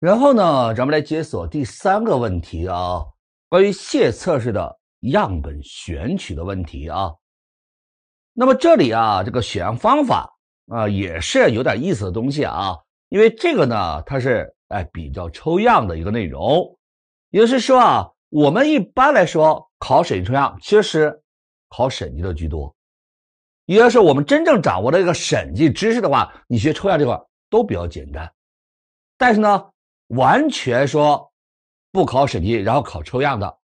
然后呢，咱们来解锁第三个问题啊，关于谢测试的样本选取的问题啊。那么这里啊，这个选样方法啊，也是有点意思的东西啊，因为这个呢，它是哎比较抽样的一个内容。也就是说啊，我们一般来说考审计抽样，其实考审计的居多。也就是我们真正掌握了一个审计知识的话，你学抽样这块都比较简单。但是呢。完全说不考审计，然后考抽样的，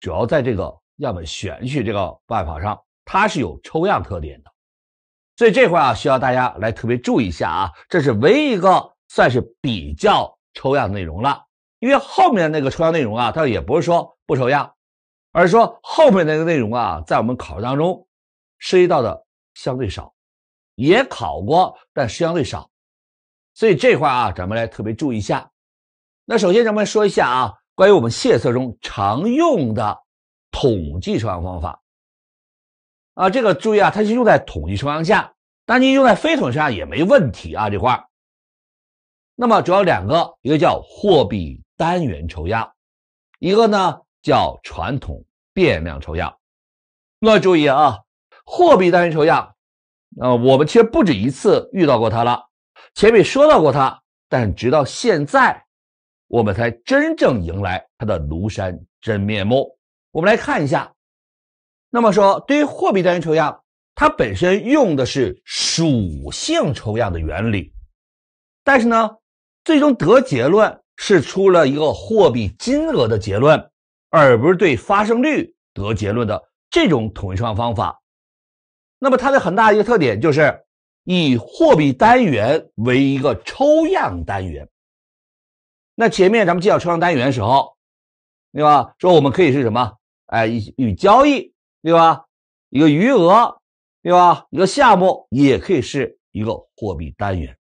主要在这个样本选取这个办法上，它是有抽样特点的。所以这块啊，需要大家来特别注意一下啊。这是唯一一个算是比较抽样内容了。因为后面那个抽样内容啊，它也不是说不抽样，而是说后面那个内容啊，在我们考试当中涉及到的相对少，也考过，但相对少。所以这块啊，咱们来特别注意一下。那首先咱们说一下啊，关于我们谢策中常用的统计抽样方法啊，这个注意啊，它是用在统计抽样下，但你用在非统计下也没问题啊。这块儿，那么主要两个，一个叫货币单元抽样，一个呢叫传统变量抽样。那注意啊，货币单元抽样，呃，我们其实不止一次遇到过它了，前面说到过它，但直到现在。我们才真正迎来它的庐山真面目。我们来看一下，那么说，对于货币单元抽样，它本身用的是属性抽样的原理，但是呢，最终得结论是出了一个货币金额的结论，而不是对发生率得结论的这种统一抽样方法。那么它的很大一个特点就是以货币单元为一个抽样单元。那前面咱们介绍抽样单元的时候，对吧？说我们可以是什么？哎，与交易，对吧？一个余额，对吧？一个项目也可以是一个货币单元。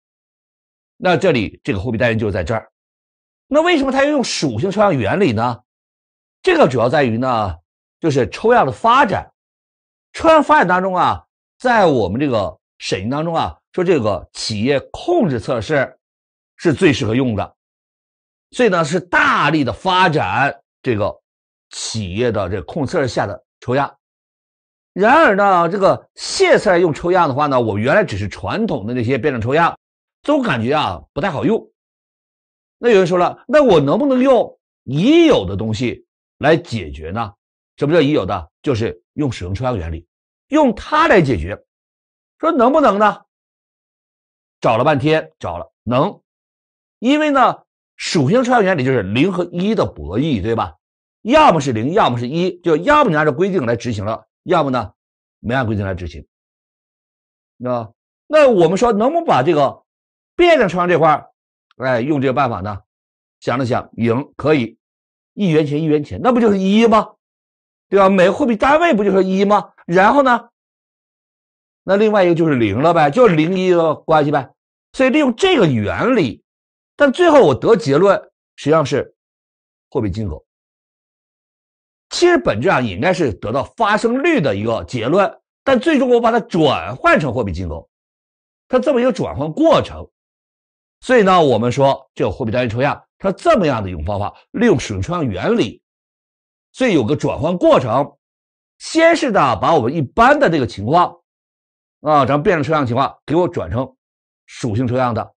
那这里这个货币单元就是在这儿。那为什么它要用属性抽样原理呢？这个主要在于呢，就是抽样的发展。抽样发展当中啊，在我们这个审计当中啊，说这个企业控制测试是最适合用的。所以呢，是大力的发展这个企业的这控制下的抽样。然而呢，这个现在用抽样的话呢，我原来只是传统的那些变量抽样，总感觉啊不太好用。那有人说了，那我能不能用已有的东西来解决呢？什么叫已有的？就是用使用抽样原理，用它来解决。说能不能呢？找了半天，找了能，因为呢。属性差原理就是零和一的博弈，对吧？要么是零，要么是一，就要么你按照规定来执行了，要么呢没按规定来执行。那那我们说能不能把这个变量差这块儿，哎，用这个办法呢？想了想，赢可以，一元钱一元钱，那不就是一吗？对吧？每个货币单位不就是一吗？然后呢，那另外一个就是零了呗，就是零一的关系呗。所以利用这个原理。但最后我得结论，实际上是货币金额。其实本质上应该是得到发生率的一个结论，但最终我把它转换成货币金额，它这么一个转换过程。所以呢，我们说这个货币单元抽样，它这么样的一种方法，利用使用抽样原理，所以有个转换过程。先是呢，把我们一般的这个情况，啊，咱们变成抽样情况，给我转成属性抽样的。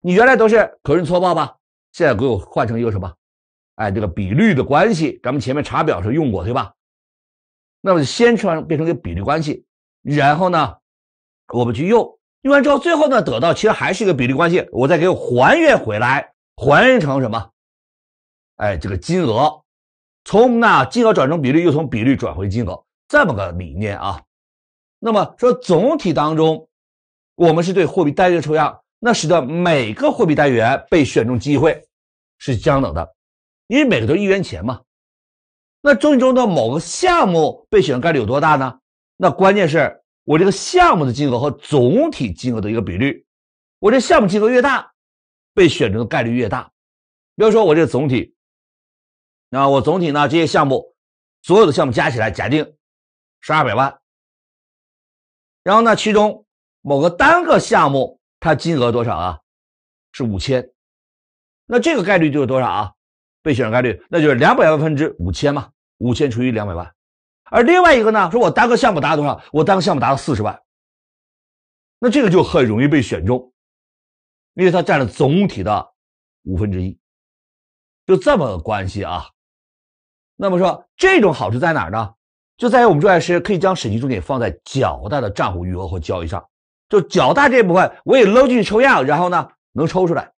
你原来都是口认错报吧？现在给我换成一个什么？哎，这个比率的关系，咱们前面查表时候用过，对吧？那么先变变成一个比率关系，然后呢，我们去用，用完之后，最后呢得到其实还是一个比率关系，我再给我还原回来，还原成什么？哎，这个金额，从那金额转成比率，又从比率转回金额，这么个理念啊。那么说总体当中，我们是对货币单位抽样。那使得每个货币单元被选中机会是相等的，因为每个都是一元钱嘛。那中心中的某个项目被选概率有多大呢？那关键是，我这个项目的金额和总体金额的一个比率。我这项目金额越大，被选中的概率越大。比如说我这个总体，那我总体呢这些项目，所有的项目加起来，假定是二百万。然后呢，其中某个单个项目。它金额多少啊？是五千，那这个概率就是多少啊？被选中概率那就是两百万分之五千嘛，五千除以两百万。而另外一个呢，说我单个项目达到多少？我单个项目达到四十万，那这个就很容易被选中，因为它占了总体的五分之一，就这么个关系啊。那么说这种好处在哪儿呢？就在于我们注册师可以将审计重点放在较大的账户余额或交易上。就较大这部分，我也搂进去抽样，然后呢，能抽出来。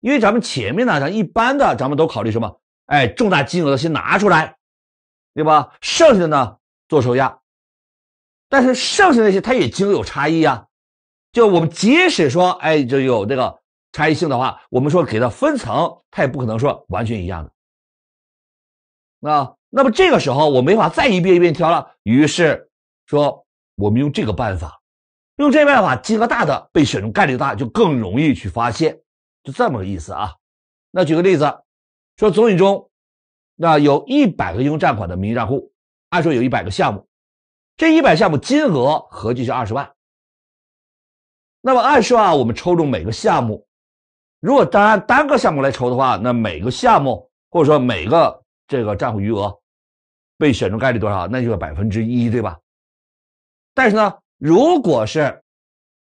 因为咱们前面呢，咱一般的，咱们都考虑什么？哎，重大金额的先拿出来，对吧？剩下的呢，做抽样。但是剩下那些，它也经有差异呀。就我们即使说，哎，就有这个差异性的话，我们说给它分层，它也不可能说完全一样的。啊，那么这个时候我没法再一遍一遍挑了，于是说我们用这个办法。用这办法，金额大的被选中概率大，就更容易去发现，就这么个意思啊。那举个例子，说总体中，那有一百个应用账款的名义账户，按说有一百个项目，这一百项目金额合计是二十万。那么按说啊，我们抽中每个项目，如果单按单个项目来抽的话，那每个项目或者说每个这个账户余额被选中概率多少？那就是百分之一，对吧？但是呢？如果是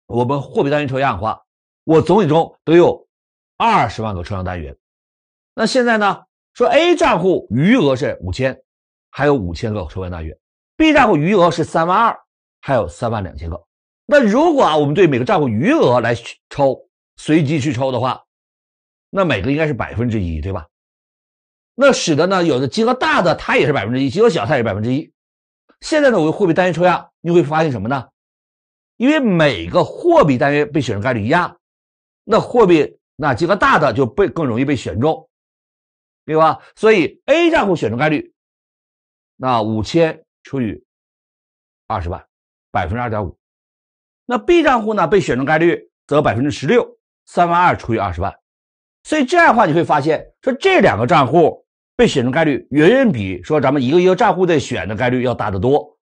我们货币单元抽样的话，我总体中都有二十万个抽样单元。那现在呢，说 A 账户余额是五千，还有五千个抽样单元；B 账户余额是三万二，还有三万两千个。那如果啊，我们对每个账户余额来抽随机去抽的话，那每个应该是百分之一，对吧？那使得呢，有的金额大的它也是百分之一，金额小它也是百分之一。现在呢，我用货币单元抽样，你会发现什么呢？因为每个货币单元被选中概率一样，那货币那金额大的就被更容易被选中，对吧？所以 A 账户选中概率，那五千除以二十万，百分之二点五。那 B 账户呢，被选中概率则百分之十六，三万二除以二十万。所以这样的话，你会发现说这两个账户。被选中概率远远比说咱们一个一个账户在选的概率要大得多，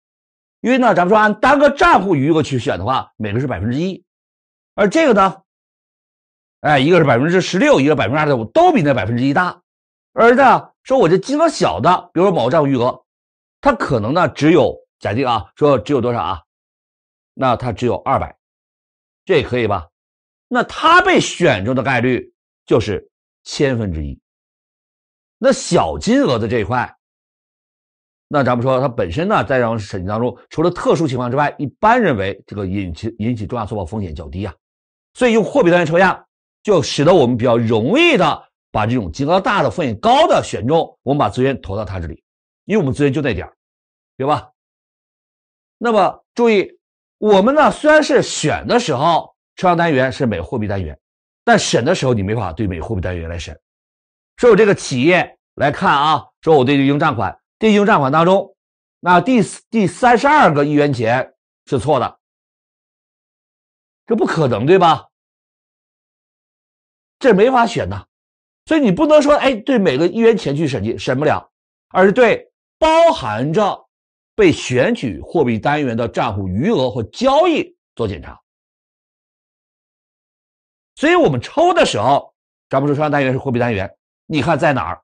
因为呢，咱们说按单个账户余额去选的话，每个是百分之一，而这个呢，哎，一个是百分之十六，一个百分之二十五，都比那百分之一大。而呢，说我这金额小的，比如说某账户余额，它可能呢只有，假定啊，说只有多少啊，那它只有二百，这也可以吧？那它被选中的概率就是千分之一。那小金额的这一块，那咱们说它本身呢，在这种审计当中，除了特殊情况之外，一般认为这个引起引起重大错报风险较低啊，所以用货币单元抽样，就使得我们比较容易的把这种金额大的、风险高的选中，我们把资源投到它这里，因为我们资源就那点儿，对吧？那么注意，我们呢虽然是选的时候抽样单元是每货币单元，但审的时候你没法对每货币单元来审。说我这个企业来看啊，说我对应账款，对应账款当中，那第第三十二个一元钱是错的，这不可能对吧？这没法选呐。所以你不能说哎，对每个一元钱去审计，审不了，而是对包含着被选取货币单元的账户余额或交易做检查。所以我们抽的时候，咱们说双单元是货币单元。你看在哪儿，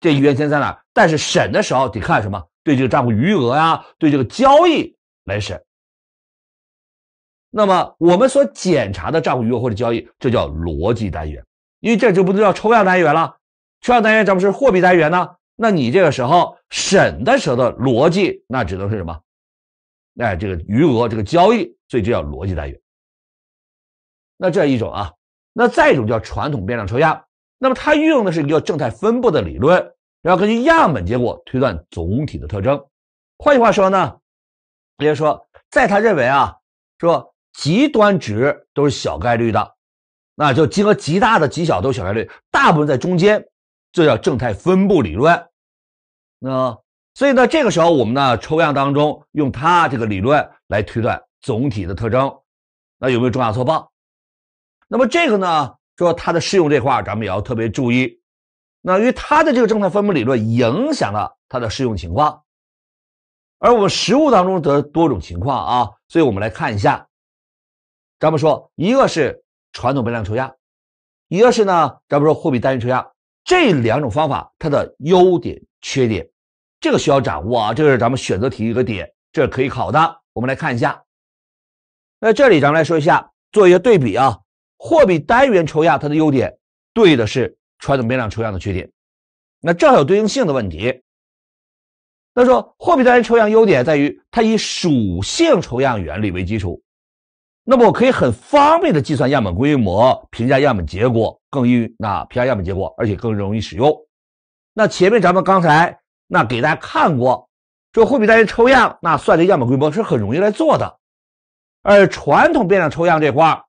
这原先在哪儿？但是审的时候得看什么？对这个账户余额呀，对这个交易来审。那么我们所检查的账户余额或者交易，这叫逻辑单元，因为这就不叫抽样单元了。抽样单元咱们是货币单元呢，那你这个时候审的时候的逻辑，那只能是什么？哎，这个余额，这个交易，所以这叫逻辑单元。那这一种啊，那再一种叫传统变量抽样。那么它运用的是一个正态分布的理论，然后根据样本结果推断总体的特征。换句话说呢，比如说，在他认为啊，说极端值都是小概率的，那就集合极大的极小都是小概率，大部分在中间，这叫正态分布理论。那所以呢，这个时候我们呢抽样当中用它这个理论来推断总体的特征，那有没有重大错报？那么这个呢？说它的适用这块咱们也要特别注意，那因为它的这个正态分布理论影响了它的适用情况，而我们实务当中得多种情况啊，所以我们来看一下，咱们说一个是传统变量抽样，一个是呢咱们说货币单元抽样，这两种方法它的优点缺点，这个需要掌握啊，这是咱们选择题一个点，这是可以考的。我们来看一下，那这里咱们来说一下，做一个对比啊。货币单元抽样它的优点，对的是传统变量抽样的缺点，那正好有对应性的问题。那说货币单元抽样优点在于它以属性抽样原理为基础，那么我可以很方便的计算样本规模，评价样本结果更易那评价样本结果，而且更容易使用。那前面咱们刚才那给大家看过，这货币单元抽样那算这样本规模是很容易来做的，而传统变量抽样这块儿。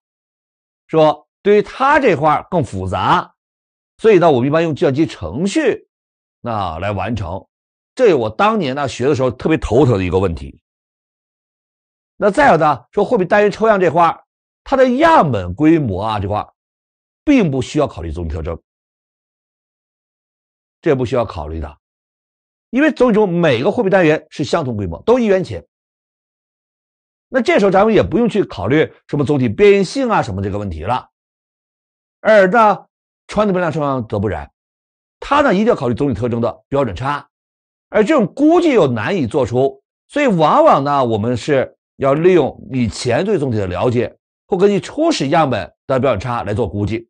说对于它这块更复杂，所以呢，我们一般用计算机程序，那来完成。这我当年呢学的时候特别头疼的一个问题。那再有呢，说货币单元抽样这块它的样本规模啊这块，并不需要考虑总体特征，这不需要考虑的，因为总体中每个货币单元是相同规模，都一元钱。那这时候咱们也不用去考虑什么总体变异性啊什么这个问题了，而呢，传的变量测量则不然，它呢一定要考虑总体特征的标准差，而这种估计又难以做出，所以往往呢我们是要利用以前对总体的了解或根据初始样本的标准差来做估计，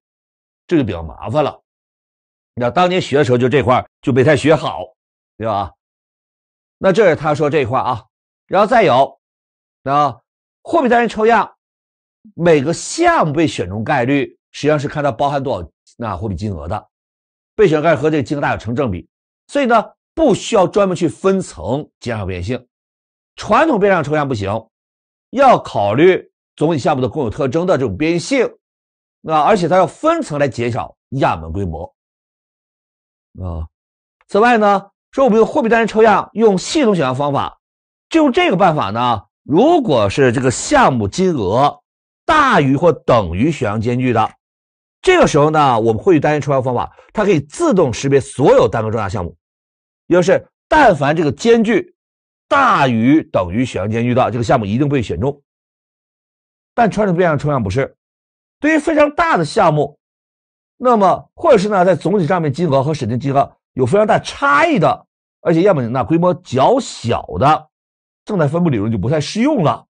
这就比较麻烦了。那当年学的时候就这块就没太学好，对吧？那这是他说这块啊，然后再有。那货币单元抽样，每个项目被选中概率实际上是看它包含多少那货币金额的，被选概率和这个金额大小成正比，所以呢不需要专门去分层减少变异性，传统变量抽样不行，要考虑总体项目的共有特征的这种变异性，那而且它要分层来减少样本规模，啊，此外呢，说我们用货币单元抽样，用系统选样方法，就用这个办法呢。如果是这个项目金额大于或等于选样间距的，这个时候呢，我们会单选抽样方法，它可以自动识别所有单个重大项目，也就是但凡这个间距大于等于选样间距的这个项目一定被选中。但传统变量抽样不是，对于非常大的项目，那么或者是呢，在总体账面金额和审计金额有非常大差异的，而且样本量规模较小的。正态分布理论就不太适用了，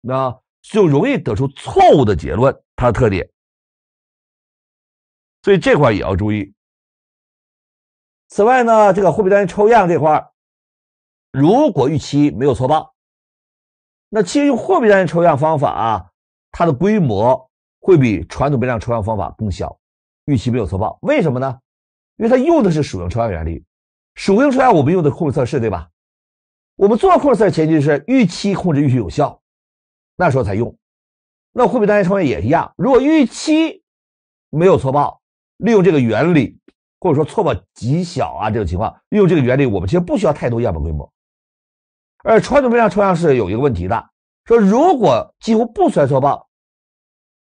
那就容易得出错误的结论。它的特点，所以这块也要注意。此外呢，这个货币单位抽样这块，如果预期没有错报，那其实用货币单位抽样方法啊，它的规模会比传统变量抽样方法更小。预期没有错报，为什么呢？因为它用的是属性抽样原理。属性抽样我们用的控制测试，对吧？我们做控制的前提是预期控制预期有效，那时候才用。那货币单位创业也一样，如果预期没有错报，利用这个原理，或者说错报极小啊这种情况，利用这个原理，我们其实不需要太多样本规模。而传统变量抽样是有一个问题的，说如果几乎不在错报，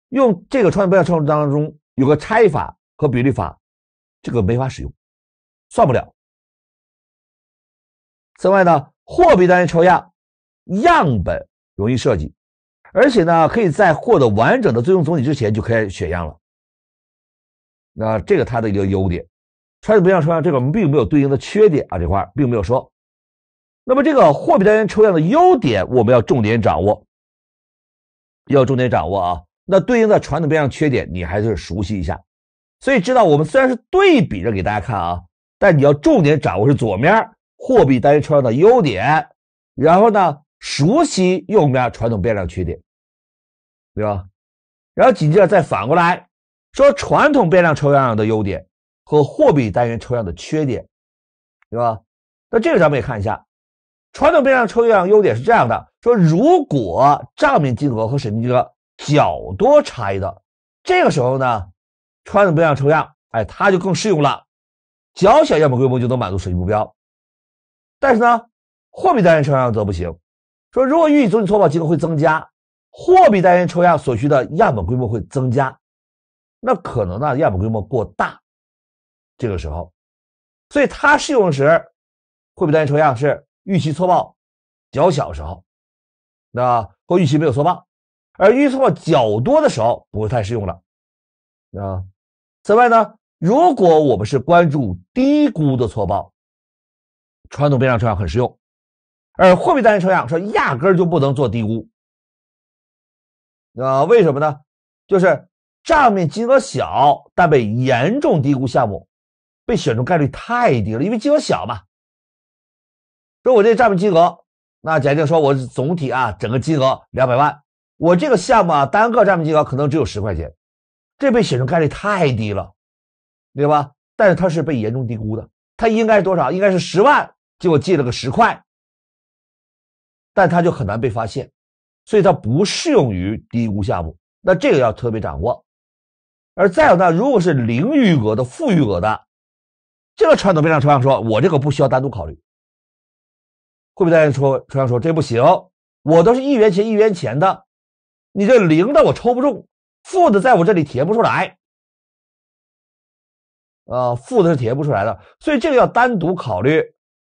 用这个传统变量抽样当中有个差异法和比率法，这个没法使用，算不了。此外呢。货币单元抽样，样本容易设计，而且呢，可以在获得完整的最终总体之前就可以选样了。那这个它的一个优点，传统变量抽样这个我们并没有对应的缺点啊，这块并没有说。那么这个货币单元抽样的优点我们要重点掌握，要重点掌握啊。那对应的传统变量缺点你还是熟悉一下。所以知道我们虽然是对比着给大家看啊，但你要重点掌握是左面货币单元抽样的优点，然后呢，熟悉右边传统变量缺点，对吧？然后紧接着再反过来说，传统变量抽样的优点和货币单元抽样的缺点，对吧？那这个咱们也看一下，传统变量抽样优点是这样的：说如果账面金额和审计金额较多差异的，这个时候呢，传统变量抽样，哎，它就更适用了，较小样本规模就能满足审计目标。但是呢，货币单元抽样则不行。说如果预期总体错报金额会增加，货币单元抽样所需的样本规模会增加，那可能呢样本规模过大。这个时候，所以它适用时，货币单元抽样是预期错报较小时候，那或预期没有错报，而预期错报较多的时候，不会太适用了。啊，此外呢，如果我们是关注低估的错报。传统变量抽样很实用，而货币单元抽样说压根儿就不能做低估。呃，为什么呢？就是账面金额小，但被严重低估项目被选中概率太低了，因为金额小嘛。说我这账面金额，那假定说我总体啊整个金额两百万，我这个项目啊单个账面金额可能只有十块钱，这被选中概率太低了，对吧？但是它是被严重低估的，它应该是多少？应该是十万。结果借了个十块，但他就很难被发现，所以它不适用于低估项目。那这个要特别掌握。而再有呢，如果是零余额的、负余额的，这个传统变量抽象说，我这个不需要单独考虑。会不会大家说，抽象说这不行？我都是一元钱一元钱的，你这零的我抽不中，负的在我这里体现不出来。啊，负的是体现不出来的，所以这个要单独考虑。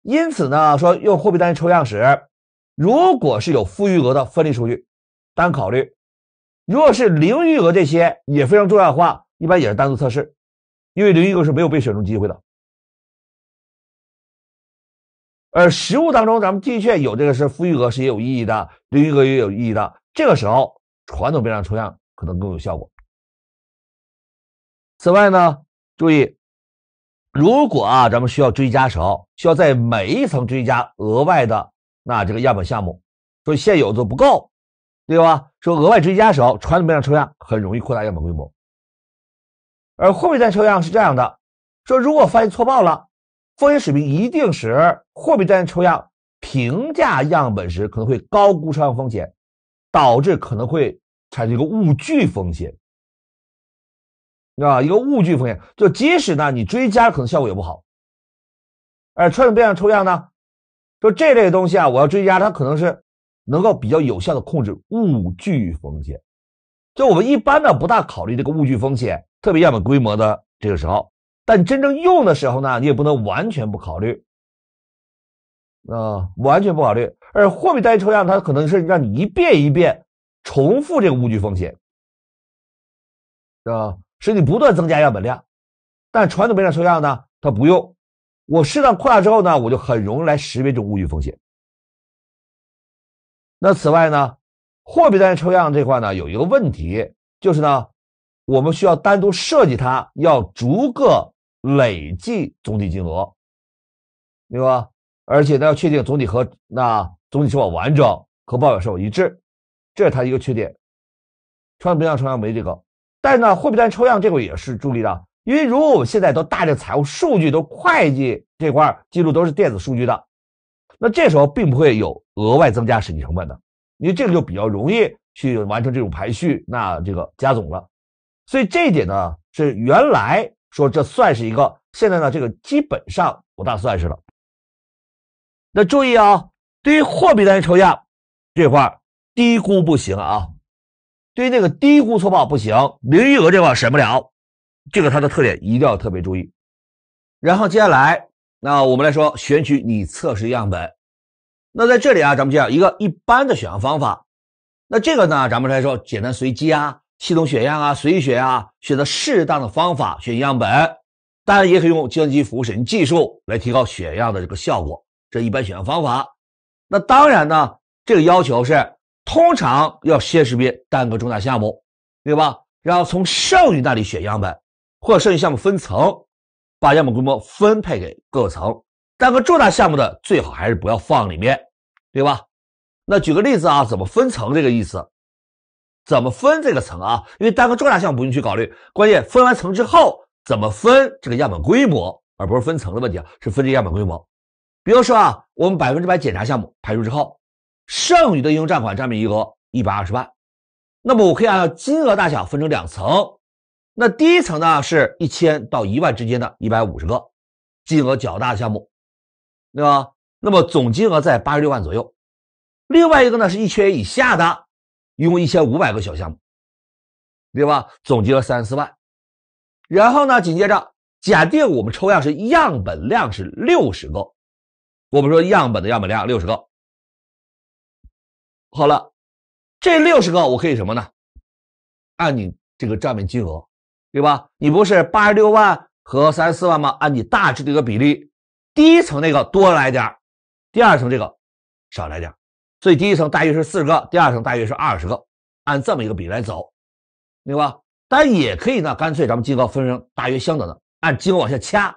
因此呢，说用货币单位抽样时，如果是有负余额的分离数据，单考虑；如果是零余额这些也非常重要的话，一般也是单独测试，因为零余额是没有被选中机会的。而实物当中，咱们的确有这个是负余额是也有意义的，零余额也有意义的。这个时候，传统变量抽样可能更有效果。此外呢，注意。如果啊，咱们需要追加时候，需要在每一层追加额外的那这个样本项目，说现有的不够，对吧？说额外追加时候，传统变量抽样很容易扩大样本规模，而货币单抽样是这样的：说如果发现错报了，风险水平一定时，货币单抽样评价样本时可能会高估抽样风险，导致可能会产生一个误具风险。啊，一个误具风险，就即使呢你追加，可能效果也不好。而传统变量抽样呢，说这类东西啊，我要追加，它可能是能够比较有效的控制误具风险。就我们一般呢不大考虑这个误具风险，特别样本规模的这个时候，但真正用的时候呢，你也不能完全不考虑。啊，完全不考虑。而货币单一抽样，它可能是让你一遍一遍重复这个误具风险，啊、使你不断增加样本量，但传统变量抽样呢，它不用。我适当扩大之后呢，我就很容易来识别这种误欲风险。那此外呢，货币单元抽样这块呢，有一个问题，就是呢，我们需要单独设计它，要逐个累计总体金额，对吧？而且呢，要确定总体和那总体是否完整和报表是否一致，这是它一个缺点。传统变量抽样没这个。但是呢，货币端抽样这块也是助力的，因为如果我们现在都大的财务数据都会计这块记录都是电子数据的，那这时候并不会有额外增加审计成本的，因为这个就比较容易去完成这种排序，那这个加总了，所以这一点呢是原来说这算是一个，现在呢这个基本上不大算是了。那注意啊，对于货币端抽样这块低估不行啊。对于那个低估错报不行，零余额这块审不了，这个它的特点一定要特别注意。然后接下来，那我们来说选取你测试样本。那在这里啊，咱们讲一个一般的选样方法。那这个呢，咱们来说简单随机啊、系统选样啊、随意选啊，选择适当的方法选样本。当然也可以用计算机服务审计技术来提高选样的这个效果。这一般选样方法。那当然呢，这个要求是。通常要先识别单个重大项目，对吧？然后从剩余那里选样本，或剩余项目分层，把样本规模分配给各层。单个重大项目的最好还是不要放里面，对吧？那举个例子啊，怎么分层这个意思？怎么分这个层啊？因为单个重大项目不用去考虑。关键分完层之后，怎么分这个样本规模，而不是分层的问题啊？是分这个样本规模。比如说啊，我们百分之百检查项目排除之后。剩余的应行账款占比余额一百二十万，那么我可以按照金额大小分成两层，那第一层呢是一千到一万之间的一百五十个，金额较大的项目，对吧？那么总金额在八十六万左右。另外一个呢是一千以下的，一共一千五百个小项目，对吧？总金额三四万。然后呢，紧接着假定我们抽样是样本量是六十个，我们说样本的样本量六十个。好了，这六十个我可以什么呢？按你这个账面金额，对吧？你不是八十六万和三十四万吗？按你大致的一个比例，第一层那个多来点第二层这个少来点所以第一层大约是四十个，第二层大约是二十个，按这么一个比来走，对吧？但也可以呢，干脆咱们金额分成大约相等的，按金额往下掐，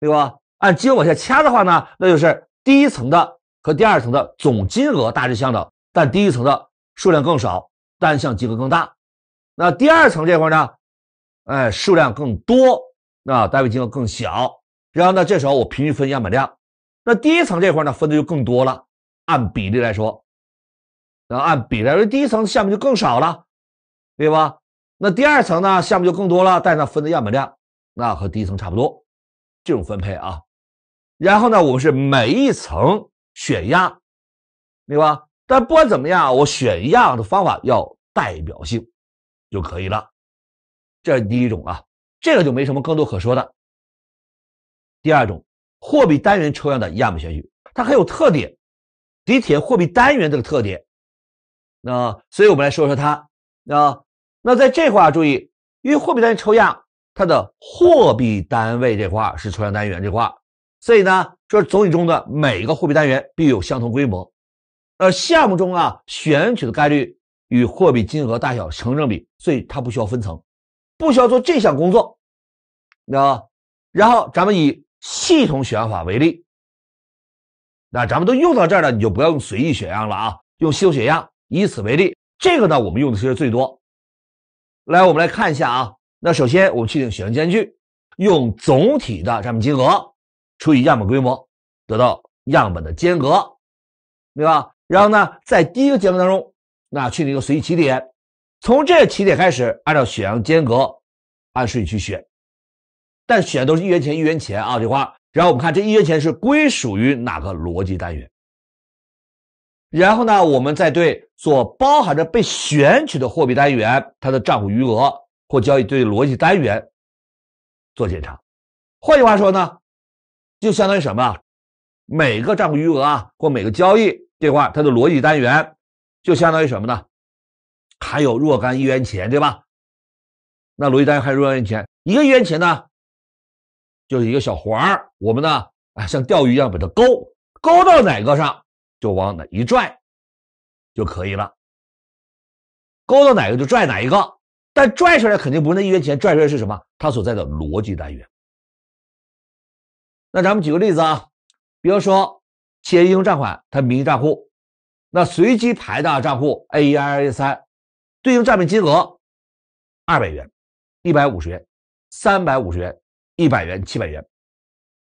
对吧？按金额往下掐的话呢，那就是第一层的。和第二层的总金额大致相等，但第一层的数量更少，单项金额更大。那第二层这块呢？哎，数量更多，那单位金额更小。然后呢，这时候我平均分样本量。那第一层这块呢，分的就更多了，按比例来说，然后按比例，来说，第一层项目就更少了，对吧？那第二层呢，项目就更多了，但是分的样本量那和第一层差不多，这种分配啊。然后呢，我们是每一层。选样，对吧？但不管怎么样，我选样的方法要代表性就可以了。这是第一种啊，这个就没什么更多可说的。第二种，货币单元抽样的样本选取，它很有特点，体铁货币单元这个特点。那所以我们来说说它啊。那在这块注意，因为货币单元抽样，它的货币单位这块是抽样单元这块。所以呢，说总体中的每个货币单元必有相同规模，呃，项目中啊，选取的概率与货币金额大小成正比，所以它不需要分层，不需要做这项工作，那然后咱们以系统选样法为例，那咱们都用到这儿了，你就不要用随意选样了啊，用系统选样，以此为例，这个呢，我们用的其实最多。来，我们来看一下啊，那首先我们确定选样间距，用总体的账面金额。除以样本规模，得到样本的间隔，对吧？然后呢，在第一个间隔当中，那确定一个随机起点，从这个起点开始，按照选样间隔，按顺序去选，但选都是一元钱一元钱啊，这吧？然后我们看这一元钱是归属于哪个逻辑单元，然后呢，我们再对所包含着被选取的货币单元它的账户余额或交易对逻辑单元做检查，换句话说呢？就相当于什么？每个账户余额啊，或每个交易，这块它的逻辑单元，就相当于什么呢？还有若干一元钱，对吧？那逻辑单元还有若干元钱，一个一元钱呢，就是一个小环儿。我们呢，啊，像钓鱼一样把它勾勾到哪个上，就往哪一拽就可以了。勾到哪个就拽哪一个，但拽出来肯定不是那一元钱，拽出来是什么？它所在的逻辑单元。那咱们举个例子啊，比如说企业应用账款，它名义账户，那随机排的账户 A 一、A 二、A 三，对应账面金额二百元、一百五十元、三百五十元、一百元、七百元。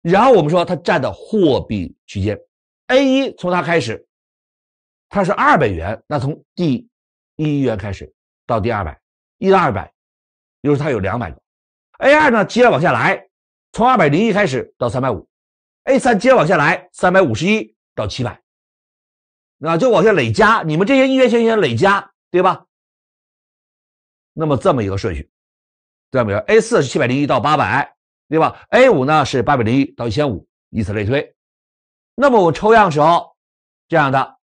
然后我们说它占的货币区间，A 一从它开始，它是二百元，那从第一元开始到第二百，一到二百，就是它有两百个。A 二呢，接着往下来。从二百零一开始到三百五，A 三接着往下来三百五十一到七百，那就往下累加，你们这些一元钱也累加，对吧？那么这么一个顺序，对吧没 a 四是七百零一到八百，对吧？A 五呢是八百零一到一千五，以此类推。那么我抽样时候这样的，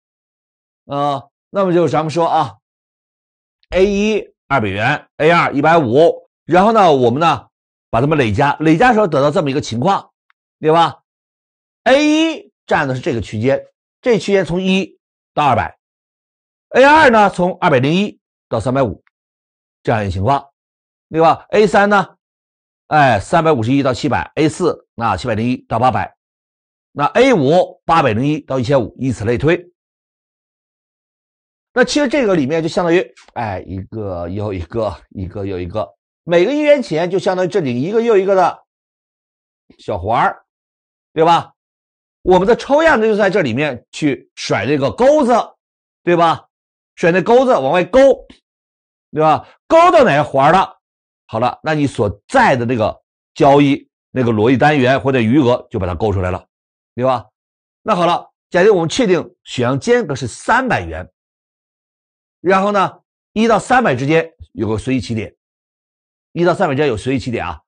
呃，那么就咱们说啊，A 一二百元，A 二一百五，然后呢，我们呢？把它们累加，累加时候得到这么一个情况，对吧？A 一占的是这个区间，这区间从一到二百，A 二呢从二百零一到三百五，这样一情况，对吧？A 三呢，哎，三百五十一到七百，A 四那七百零一到八百，那 A 五八百零一到一千五，以此类推。那其实这个里面就相当于，哎，一个又一个，一个又一个。每个一元钱就相当于这里一个又一个的小环儿，对吧？我们的抽样呢就在这里面去甩这个钩子，对吧？甩那钩子往外勾，对吧？勾到哪个环儿了？好了，那你所在的那个交易那个逻辑单元或者余额就把它勾出来了，对吧？那好了，假定我们确定选样间隔是三百元，然后呢，一到三百之间有个随机起点。一到三百之间有随意起点啊，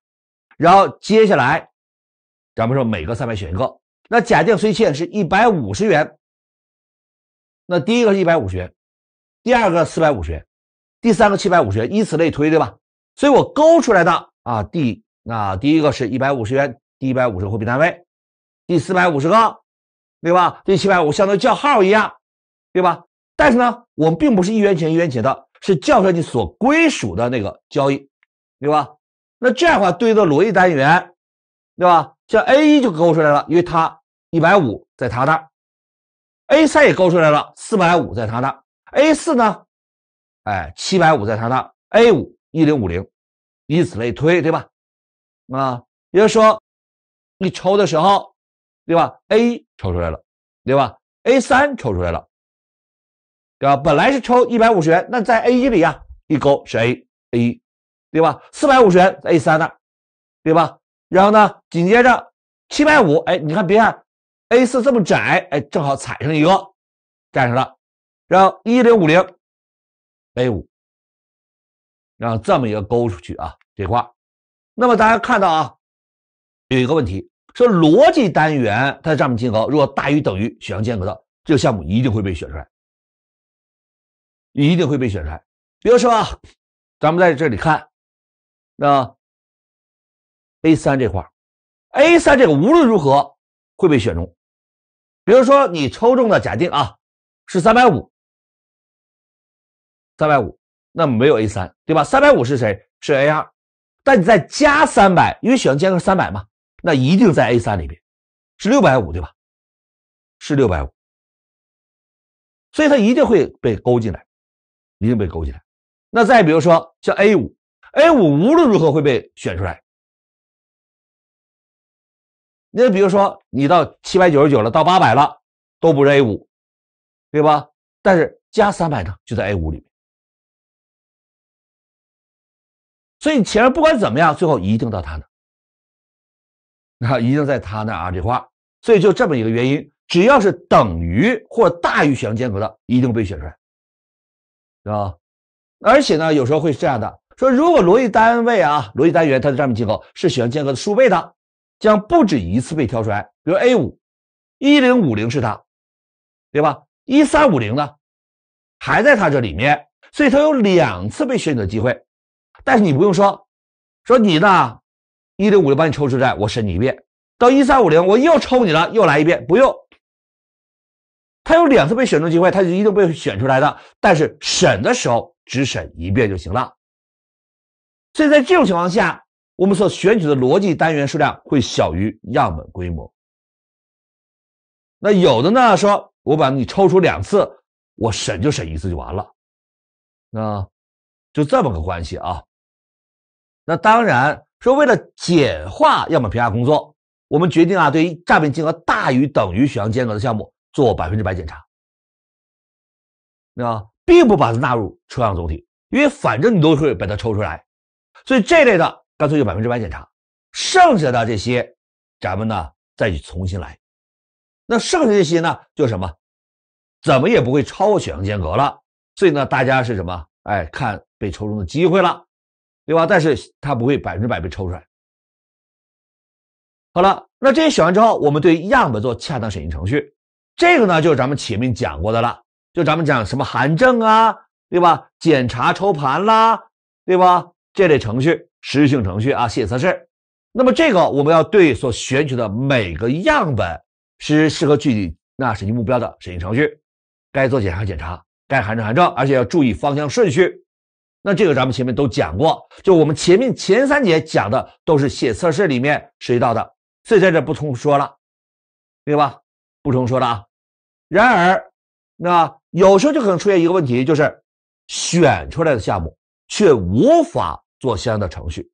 然后接下来，咱们说每个三百选一个。那假定随意起点是一百五十元，那第一个是一百五十元，第二个四百五十元，第三个七百五十元，以此类推，对吧？所以我勾出来的啊，第那第一个是一百五十元，第一百五十货币单位，第四百五十个，对吧？第七百五相当于叫号一样，对吧？但是呢，我们并不是一元钱一元钱的，是叫出你所归属的那个交易。对吧？那这样的话，对应的逻辑单元，对吧？像 A 一就勾出来了，因为它一百五在它那儿。A 三也勾出来了，四百五在它那儿。A 四呢？哎，七百五在它那儿。A 五一零五零，以此类推，对吧？啊，也就是说，一抽的时候，对吧？A 抽出来了，对吧？A 三抽出来了，对吧？本来是抽一百五十元，那在 A 一里呀，一勾是 A，A 一。对吧？四百五十元 A 三那，对吧？然后呢，紧接着七百五，哎，你看别看 A 四这么窄，哎，正好踩上一个，站上了。然后一零五零 A 五，后这么一个勾出去啊，这块。那么大家看到啊，有一个问题说，逻辑单元它的账面金额如果大于等于选项间隔的这个项目，一定会被选出来，一定会被选出来。比如说啊，咱们在这里看。那 A 三这块 a 三这个无论如何会被选中。比如说你抽中的假定啊是三百五，三百五那没有 A 三对吧？三百五是谁？是 A 二，但你再加三百，因为选间隔是三百嘛，那一定在 A 三里边，是六百五对吧？是六百五，所以它一定会被勾进来，一定被勾进来。那再比如说像 A 五。A 五无论如何会被选出来。那比如说，你到七百九十九了，到八百了，都不是 A 五，对吧？但是加三百呢，就在 A 五里面，所以前面不管怎么样，最后一定到他那，那一定在他那啊这块。所以就这么一个原因，只要是等于或大于选项间隔的，一定被选出来，对吧？而且呢，有时候会是这样的。说如果逻辑单位啊，逻辑单元它的占位结构是选间隔的数倍的，将不止一次被挑出来。比如 A 五一零五零是它，对吧？一三五零呢，还在它这里面，所以它有两次被选中的机会。但是你不用说，说你呢，一零五零把你抽出来，我审你一遍，到一三五零我又抽你了，又来一遍，不用。它有两次被选中机会，它就一定被选出来的。但是审的时候只审一遍就行了。所以在这种情况下，我们所选取的逻辑单元数量会小于样本规模。那有的呢说，我把你抽出两次，我审就审一次就完了，那就这么个关系啊。那当然说，为了简化样本评价工作，我们决定啊，对于诈骗金额大于等于血样间隔的项目做百分之百检查，那并不把它纳入抽样总体，因为反正你都会把它抽出来。所以这类的干脆就百分之百检查，剩下的这些，咱们呢再去重新来。那剩下这些呢，就什么，怎么也不会超过选样间隔了。所以呢，大家是什么？哎，看被抽中的机会了，对吧？但是它不会百分之百被抽出来。好了，那这些选完之后，我们对样本做恰当审计程序。这个呢，就是咱们前面讲过的了，就咱们讲什么函证啊，对吧？检查抽盘啦，对吧？这类程序，实质性程序啊，写测试。那么这个我们要对所选取的每个样本是适合具体那审计目标的审计程序，该做检查检查，该函证函证，而且要注意方向顺序。那这个咱们前面都讲过，就我们前面前三节讲的都是写测试里面涉及到的，所以在这不重说了，对吧？不重说了啊。然而，那有时候就可能出现一个问题，就是选出来的项目却无法。做相应的程序，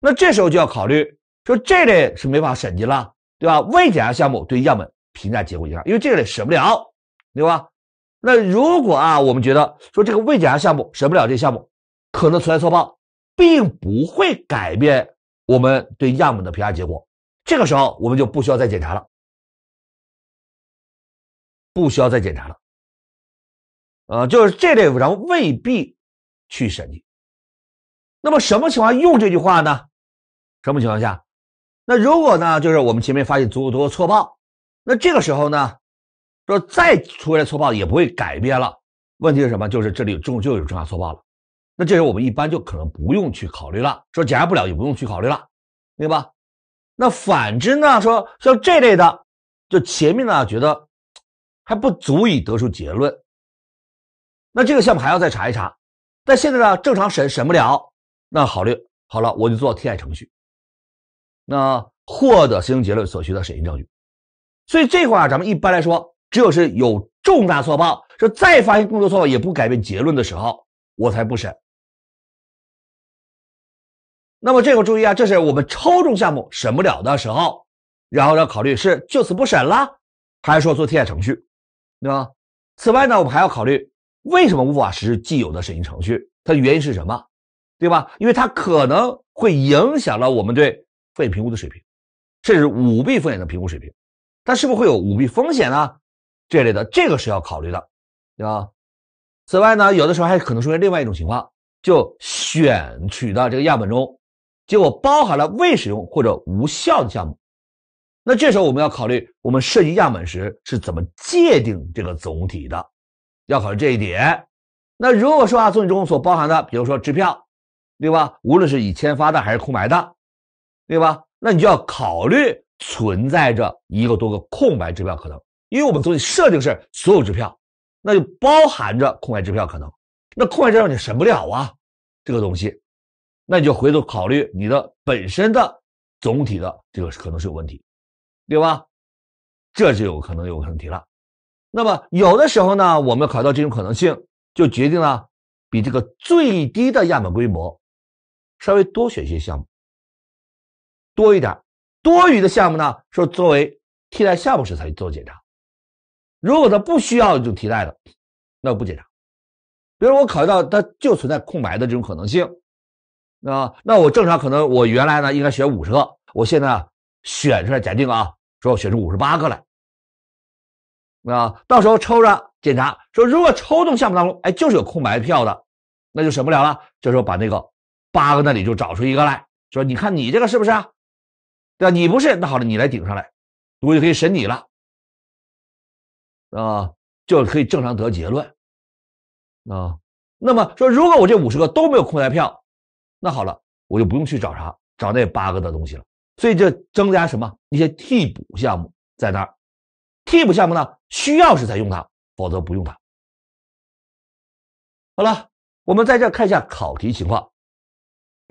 那这时候就要考虑说这类是没法审计了，对吧？未检查项目对样本评价结果影响，因为这类审不了，对吧？那如果啊，我们觉得说这个未检查项目审不了，这项目可能存在错报，并不会改变我们对样本的评价结果。这个时候我们就不需要再检查了，不需要再检查了。呃，就是这类通常未必去审计。那么什么情况用这句话呢？什么情况下？那如果呢？就是我们前面发现足够多的错报，那这个时候呢，说再出现错报也不会改变了。问题是什么？就是这里有重就有重大错报了。那这时候我们一般就可能不用去考虑了，说检查不了也不用去考虑了，对吧？那反之呢？说像这类的，就前面呢觉得还不足以得出结论，那这个项目还要再查一查，但现在呢正常审审不了。那考虑好了，我就做替代程序，那获得行成结论所需的审计证据。所以这块啊，咱们一般来说，只有是有重大错报，说再发现更多错报也不改变结论的时候，我才不审。那么这个注意啊，这是我们抽中项目审不了的时候，然后要考虑是就此不审了，还是说做替代程序，对吧？此外呢，我们还要考虑为什么无法实施既有的审计程序，它的原因是什么？对吧？因为它可能会影响了我们对风险评估的水平，甚至舞弊风险的评估水平。它是不是会有舞弊风险呢？这类的，这个是要考虑的，对吧？此外呢，有的时候还可能出现另外一种情况，就选取的这个样本中，结果包含了未使用或者无效的项目。那这时候我们要考虑，我们设计样本时是怎么界定这个总体的，要考虑这一点。那如果说啊，总体中所包含的，比如说支票，对吧？无论是以签发的还是空白的，对吧？那你就要考虑存在着一个多个空白支票可能，因为我们总体设定是所有支票，那就包含着空白支票可能。那空白支票你审不了啊，这个东西，那你就回头考虑你的本身的总体的这个可能是有问题，对吧？这就有可能有问题了。那么有的时候呢，我们考虑到这种可能性，就决定了比这个最低的样本规模。稍微多选一些项目，多一点，多余的项目呢，说作为替代项目时才去做检查。如果他不需要这种替代的，那我不检查。比如我考虑到它就存在空白的这种可能性，啊，那我正常可能我原来呢应该选五十个，我现在选出来假定啊，说我选出五十八个来，啊，到时候抽着检查，说如果抽中项目当中，哎，就是有空白票的，那就省不了了，就说把那个。八个那里就找出一个来说，你看你这个是不是啊？对吧？你不是，那好了，你来顶上来，我就可以审你了，啊，就可以正常得结论，啊。那么说，如果我这五十个都没有空白票，那好了，我就不用去找啥，找那八个的东西了。所以这增加什么？一些替补项目在那儿，替补项目呢，需要时才用它，否则不用它。好了，我们在这看一下考题情况。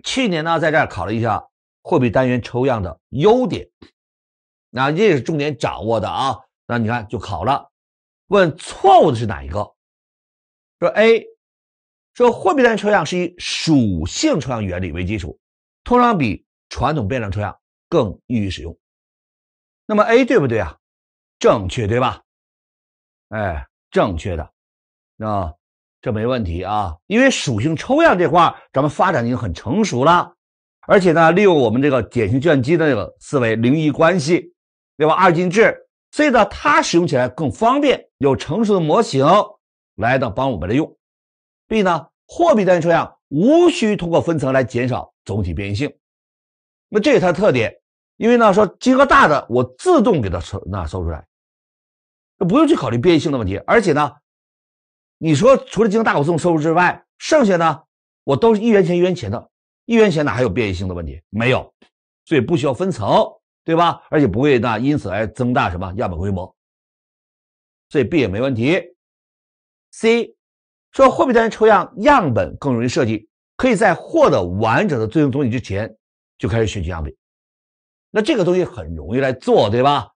去年呢，在这儿考了一下货币单元抽样的优点，那这也是重点掌握的啊。那你看就考了，问错误的是哪一个？说 A，说货币单元抽样是以属性抽样原理为基础，通常比传统变量抽样更易于使用。那么 A 对不对啊？正确，对吧？哎，正确的，那。这没问题啊，因为属性抽样这块咱们发展已经很成熟了，而且呢，利用我们这个典型卷积的这个思维，零一关系，对吧？二进制，所以呢，它使用起来更方便，有成熟的模型来的帮我们来用。B 呢，货币单元抽样无需通过分层来减少总体变异性，那这是它的特点，因为呢说金额大的，我自动给它抽那搜出来，那不用去考虑变异性的问题，而且呢。你说除了经大股这收入之外，剩下呢，我都是一元钱一元钱的，一元钱哪还有变异性的问题没有？所以不需要分层，对吧？而且不会那因此来增大什么样本规模，所以 B 也没问题。C 说货币单元抽样样本更容易设计，可以在获得完整的最终总体之前就开始选取样本，那这个东西很容易来做，对吧？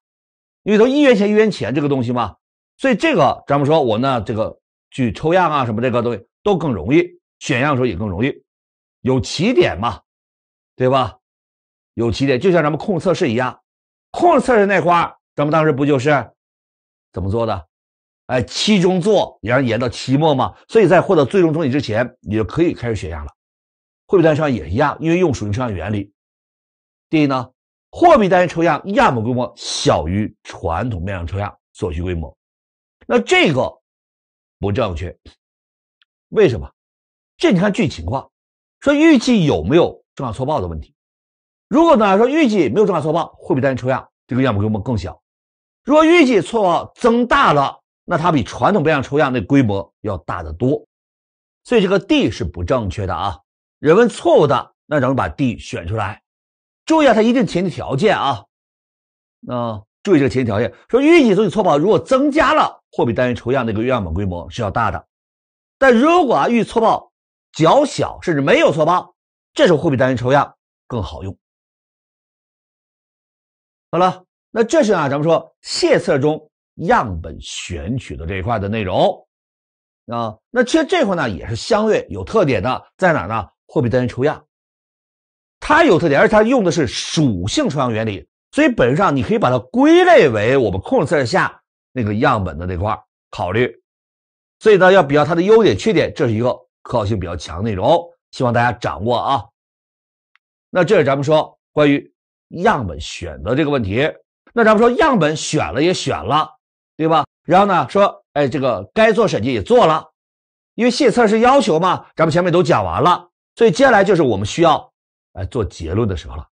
因为都一元钱一元钱这个东西嘛，所以这个咱们说我呢这个。去抽样啊，什么这个东西都更容易，选样的时候也更容易，有起点嘛，对吧？有起点，就像咱们控制测试一样，控制测试那块咱们当时不就是怎么做的？哎，期中做，也后延到期末嘛，所以在获得最终成绩之前，你就可以开始选样了。货币单上也一样，因为用属性抽样原理，第一呢，货币单元抽样样本规模小于传统变量抽样所需规模，那这个。不正确，为什么？这你看具体情况，说预计有没有重大错报的问题。如果呢说预计没有重大错报，货币单元抽样这个样本规模更小；如果预计错报增大了，那它比传统变量抽样那规模要大得多。所以这个 D 是不正确的啊，人们错误的，那咱们把 D 选出来。注意啊，它一定前提条件啊，那。注意这个前提条件，说预计总体错报如果增加了，货币单元抽样那个样本规模是要大的；但如果啊预错报较小，甚至没有错报，这时候货币单元抽样更好用。好了，那这是啊咱们说谢测中样本选取的这一块的内容啊。那其实这块呢也是相对有特点的，在哪呢？货币单元抽样，它有特点，而且它用的是属性抽样原理。所以本质上，你可以把它归类为我们控制测试下那个样本的那块考虑。所以呢，要比较它的优点、缺点，这是一个可靠性比较强的内容，希望大家掌握啊。那这是咱们说关于样本选择这个问题。那咱们说样本选了也选了，对吧？然后呢，说哎，这个该做审计也做了，因为信测是要求嘛，咱们前面都讲完了。所以接下来就是我们需要来做结论的时候了。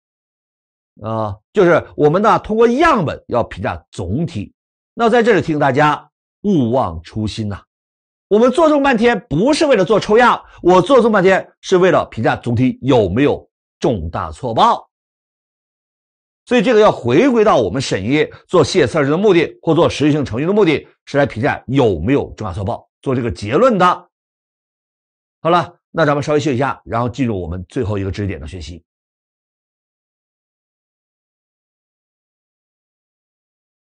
啊，就是我们呢，通过样本要评价总体。那在这里提醒大家，勿忘初心呐。我们做这么半天，不是为了做抽样，我做这么半天是为了评价总体有没有重大错报。所以这个要回归到我们审议做细节测试的目的，或做实质性程序的目的，是来评价有没有重大错报，做这个结论的。好了，那咱们稍微休息一下，然后进入我们最后一个知识点的学习。